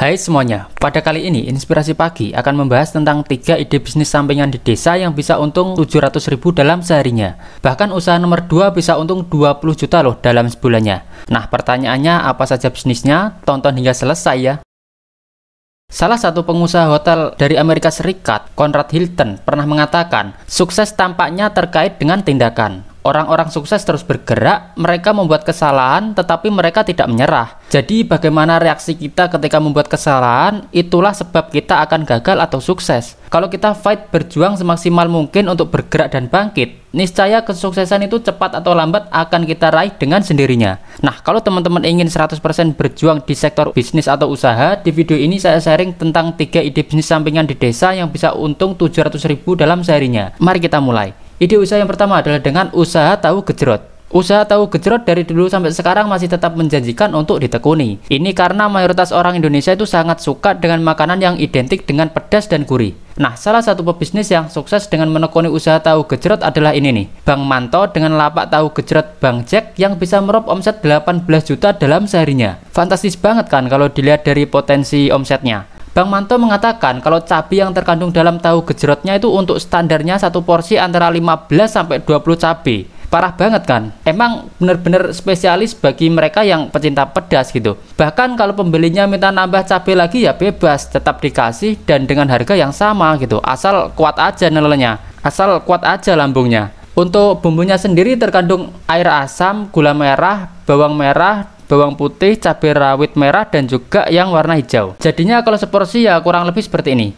Hai semuanya, pada kali ini Inspirasi Pagi akan membahas tentang tiga ide bisnis sampingan di desa yang bisa untung 700 ribu dalam seharinya. Bahkan usaha nomor 2 bisa untung 20 juta loh dalam sebulannya. Nah pertanyaannya apa saja bisnisnya? Tonton hingga selesai ya. Salah satu pengusaha hotel dari Amerika Serikat, Conrad Hilton, pernah mengatakan, sukses tampaknya terkait dengan tindakan. Orang-orang sukses terus bergerak, mereka membuat kesalahan tetapi mereka tidak menyerah. Jadi bagaimana reaksi kita ketika membuat kesalahan, itulah sebab kita akan gagal atau sukses. Kalau kita fight berjuang semaksimal mungkin untuk bergerak dan bangkit, niscaya kesuksesan itu cepat atau lambat akan kita raih dengan sendirinya. Nah, kalau teman-teman ingin 100% berjuang di sektor bisnis atau usaha, di video ini saya sharing tentang 3 ide bisnis sampingan di desa yang bisa untung 700 dalam seharinya. Mari kita mulai. Ide usaha yang pertama adalah dengan usaha tahu gejrot. Usaha tahu gejrot dari dulu sampai sekarang masih tetap menjanjikan untuk ditekuni. Ini karena mayoritas orang Indonesia itu sangat suka dengan makanan yang identik dengan pedas dan gurih. Nah, salah satu pebisnis yang sukses dengan menekuni usaha tahu gejrot adalah ini nih, Bang Manto dengan lapak tahu gejrot Bang Jack yang bisa merob omset 18 juta dalam seharinya. Fantastis banget kan kalau dilihat dari potensi omsetnya. Bang Manto mengatakan kalau cabai yang terkandung dalam tahu gejrotnya itu untuk standarnya satu porsi antara 15 sampai 20 cabai. Parah banget kan? Emang bener-bener spesialis bagi mereka yang pecinta pedas gitu. Bahkan kalau pembelinya minta nambah cabai lagi ya bebas, tetap dikasih dan dengan harga yang sama gitu. Asal kuat aja nelenya, asal kuat aja lambungnya. Untuk bumbunya sendiri terkandung air asam, gula merah, bawang merah, bawang putih, cabai rawit merah, dan juga yang warna hijau. Jadinya kalau seporsi ya kurang lebih seperti ini.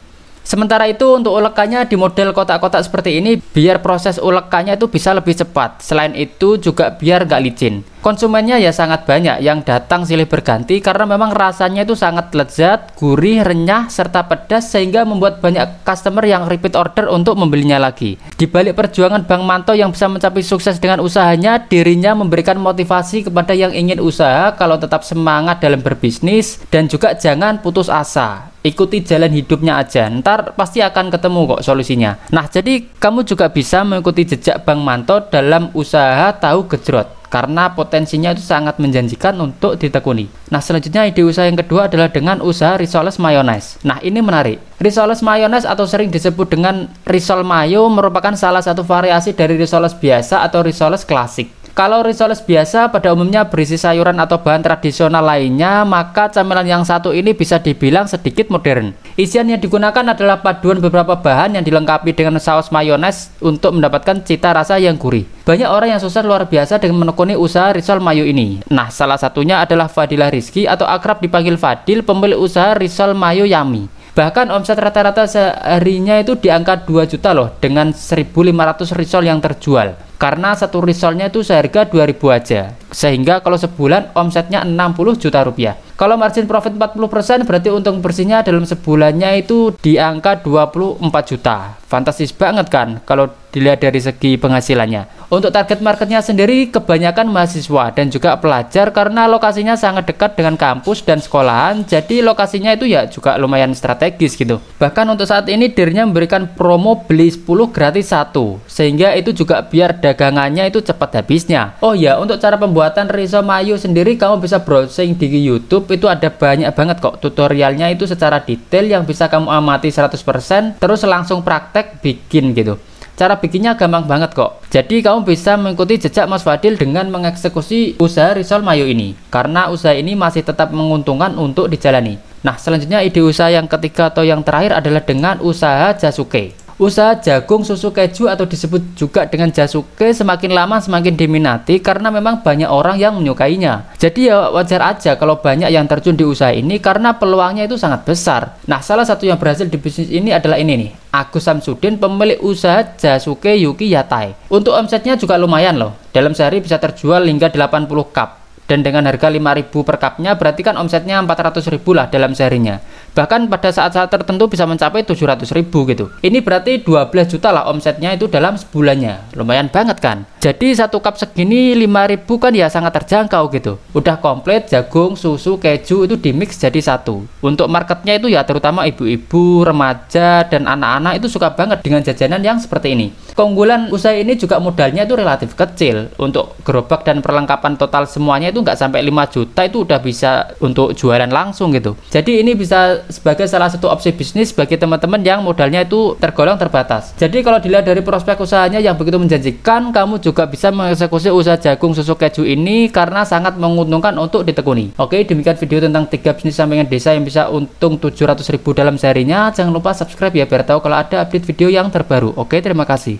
Sementara itu untuk ulekannya di model kotak-kotak seperti ini biar proses ulekannya itu bisa lebih cepat. Selain itu juga biar gak licin. Konsumennya ya sangat banyak yang datang silih berganti karena memang rasanya itu sangat lezat, gurih, renyah, serta pedas sehingga membuat banyak customer yang repeat order untuk membelinya lagi. Di balik perjuangan Bang Manto yang bisa mencapai sukses dengan usahanya, dirinya memberikan motivasi kepada yang ingin usaha kalau tetap semangat dalam berbisnis dan juga jangan putus asa ikuti jalan hidupnya aja ntar pasti akan ketemu kok solusinya nah jadi kamu juga bisa mengikuti jejak Bang Manto dalam usaha tahu gejrot karena potensinya itu sangat menjanjikan untuk ditekuni. Nah, selanjutnya ide usaha yang kedua adalah dengan usaha risoles mayones. Nah, ini menarik. Risoles mayones atau sering disebut dengan risol mayo merupakan salah satu variasi dari risoles biasa atau risoles klasik. Kalau risoles biasa pada umumnya berisi sayuran atau bahan tradisional lainnya, maka camilan yang satu ini bisa dibilang sedikit modern. Isian yang digunakan adalah paduan beberapa bahan yang dilengkapi dengan saus mayones untuk mendapatkan cita rasa yang gurih. Banyak orang yang susah luar biasa dengan menekuni usaha risol mayo ini. Nah, salah satunya adalah Fadilah Rizki atau akrab dipanggil Fadil, pemilik usaha risol mayo Yami. Bahkan omset rata-rata seharinya itu di angka 2 juta loh dengan 1.500 risol yang terjual. Karena satu risolnya itu seharga 2000 aja. Sehingga kalau sebulan omsetnya 60 juta rupiah. Kalau margin profit 40% berarti untung bersihnya dalam sebulannya itu di angka 24 juta fantastis banget kan kalau dilihat dari segi penghasilannya. Untuk target marketnya sendiri kebanyakan mahasiswa dan juga pelajar karena lokasinya sangat dekat dengan kampus dan sekolahan jadi lokasinya itu ya juga lumayan strategis gitu. Bahkan untuk saat ini dirinya memberikan promo beli 10 gratis 1 sehingga itu juga biar dagangannya itu cepat habisnya. Oh ya untuk cara pembuatan riso mayu sendiri kamu bisa browsing di YouTube itu ada banyak banget kok tutorialnya itu secara detail yang bisa kamu amati 100% terus langsung praktek bikin gitu. Cara bikinnya gampang banget kok. Jadi kamu bisa mengikuti jejak Mas Fadil dengan mengeksekusi usaha risol mayo ini. Karena usaha ini masih tetap menguntungkan untuk dijalani. Nah, selanjutnya ide usaha yang ketiga atau yang terakhir adalah dengan usaha Jasuke. Usaha jagung, susu keju atau disebut juga dengan jasuke semakin lama semakin diminati karena memang banyak orang yang menyukainya. Jadi ya wajar aja kalau banyak yang terjun di usaha ini karena peluangnya itu sangat besar. Nah, salah satu yang berhasil di bisnis ini adalah ini nih. Agus Samsudin, pemilik usaha Jasuke Yuki Yatai. Untuk omsetnya juga lumayan loh. Dalam sehari bisa terjual hingga 80 cup dan dengan harga 5000 per cupnya berarti kan omsetnya 400.000 lah dalam seharinya bahkan pada saat-saat tertentu bisa mencapai 700 ribu gitu ini berarti 12 juta lah omsetnya itu dalam sebulannya lumayan banget kan jadi satu cup segini ribu kan ya sangat terjangkau gitu udah komplit jagung susu keju itu di mix jadi satu untuk marketnya itu ya terutama ibu-ibu remaja dan anak-anak itu suka banget dengan jajanan yang seperti ini keunggulan usaha ini juga modalnya itu relatif kecil untuk gerobak dan perlengkapan total semuanya itu nggak sampai 5 juta itu udah bisa untuk jualan langsung gitu jadi ini bisa sebagai salah satu opsi bisnis bagi teman-teman yang modalnya itu tergolong terbatas jadi kalau dilihat dari prospek usahanya yang begitu menjanjikan kamu juga bisa mengeksekusi usaha jagung susu keju ini karena sangat menguntungkan untuk ditekuni oke demikian video tentang tiga bisnis sampingan desa yang bisa untung 700 ribu dalam seharinya jangan lupa subscribe ya biar tahu kalau ada update video yang terbaru oke terima kasih